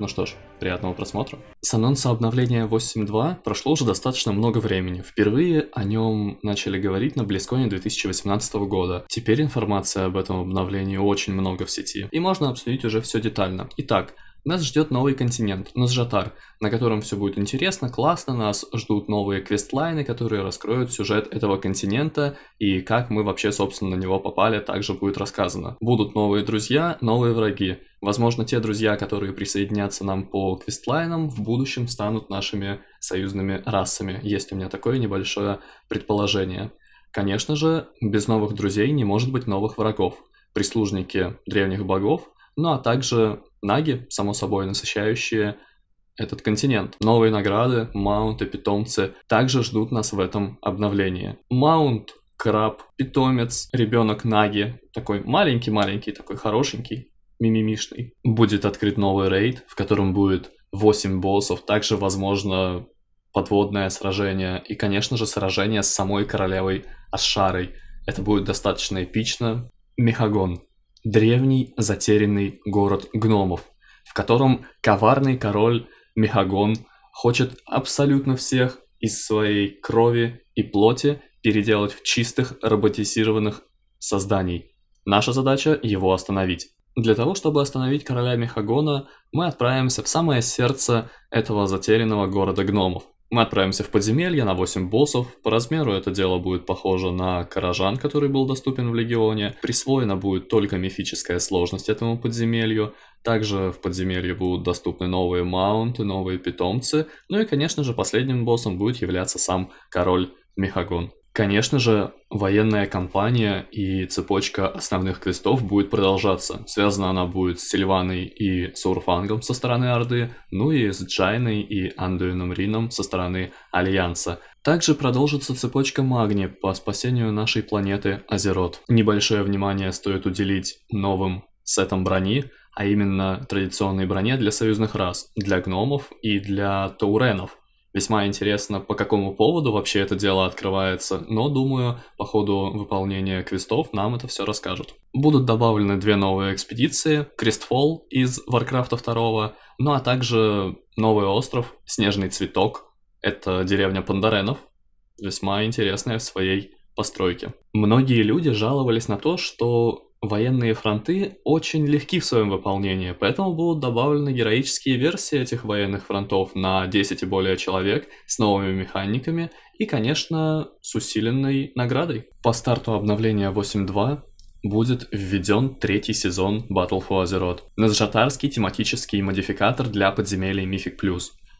Ну что ж, приятного просмотра. С анонса обновления 8.2 прошло уже достаточно много времени. Впервые о нем начали говорить на Близконе 2018 года. Теперь информация об этом обновлении очень много в сети, и можно обсудить уже все детально. Итак, нас ждет новый континент, Назжатар, на котором все будет интересно, классно, нас ждут новые квестлайны, которые раскроют сюжет этого континента и как мы вообще, собственно, на него попали, также будет рассказано. Будут новые друзья, новые враги. Возможно, те друзья, которые присоединятся нам по квестлайнам, в будущем станут нашими союзными расами. Есть у меня такое небольшое предположение. Конечно же, без новых друзей не может быть новых врагов. Прислужники древних богов, ну а также наги, само собой, насыщающие этот континент. Новые награды, маунты, питомцы также ждут нас в этом обновлении. Маунт, краб, питомец, ребенок наги, такой маленький-маленький, такой хорошенький, мимимишный. Будет открыт новый рейд, в котором будет 8 боссов, также возможно подводное сражение и, конечно же, сражение с самой королевой Ашарой. Это будет достаточно эпично. Мехагон древний затерянный город гномов, в котором коварный король Мехагон хочет абсолютно всех из своей крови и плоти переделать в чистых роботизированных созданий. Наша задача его остановить. Для того, чтобы остановить короля Мехагона, мы отправимся в самое сердце этого затерянного города гномов. Мы отправимся в подземелье на 8 боссов. По размеру это дело будет похоже на Каражан, который был доступен в Легионе. Присвоена будет только мифическая сложность этому подземелью. Также в подземелье будут доступны новые маунты, новые питомцы. Ну и, конечно же, последним боссом будет являться сам король Мехагон. Конечно же, военная кампания и цепочка основных крестов будет продолжаться. Связана она будет с Сильваной и Саурфангом со стороны Орды, ну и с Джайной и Андуином Рином со стороны Альянса. Также продолжится цепочка Магни по спасению нашей планеты Азерот. Небольшое внимание стоит уделить новым сетам брони, а именно традиционной броне для союзных рас, для гномов и для тауренов – Весьма интересно, по какому поводу вообще это дело открывается, но думаю, по ходу выполнения квестов нам это все расскажут. Будут добавлены две новые экспедиции, Крестфол из Warcraft 2, ну а также новый остров, Снежный Цветок, это деревня Пандаренов, весьма интересная в своей постройке. Многие люди жаловались на то, что Военные фронты очень легки в своем выполнении, поэтому будут добавлены героические версии этих военных фронтов на 10 и более человек с новыми механиками и, конечно, с усиленной наградой. По старту обновления 8.2 будет введен третий сезон Battle for Azeroth, назжатарский тематический модификатор для подземелий Mythic+,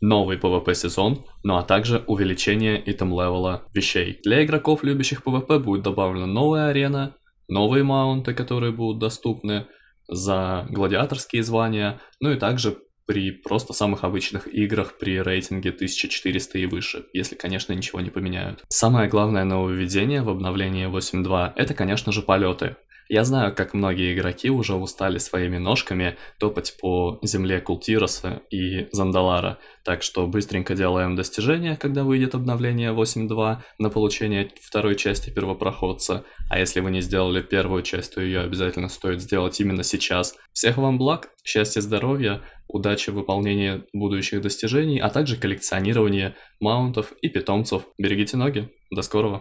новый PvP-сезон, ну а также увеличение итем-левела вещей. Для игроков, любящих PvP, будет добавлена новая арена, новые маунты, которые будут доступны, за гладиаторские звания, ну и также при просто самых обычных играх при рейтинге 1400 и выше, если, конечно, ничего не поменяют. Самое главное нововведение в обновлении 8.2 — это, конечно же, полеты. Я знаю, как многие игроки уже устали своими ножками топать по земле Култироса и Зандалара, так что быстренько делаем достижение, когда выйдет обновление 8.2 на получение второй части первопроходца, а если вы не сделали первую часть, то ее обязательно стоит сделать именно сейчас. Всех вам благ, счастья, здоровья, удачи в выполнении будущих достижений, а также коллекционирование маунтов и питомцев. Берегите ноги, до скорого!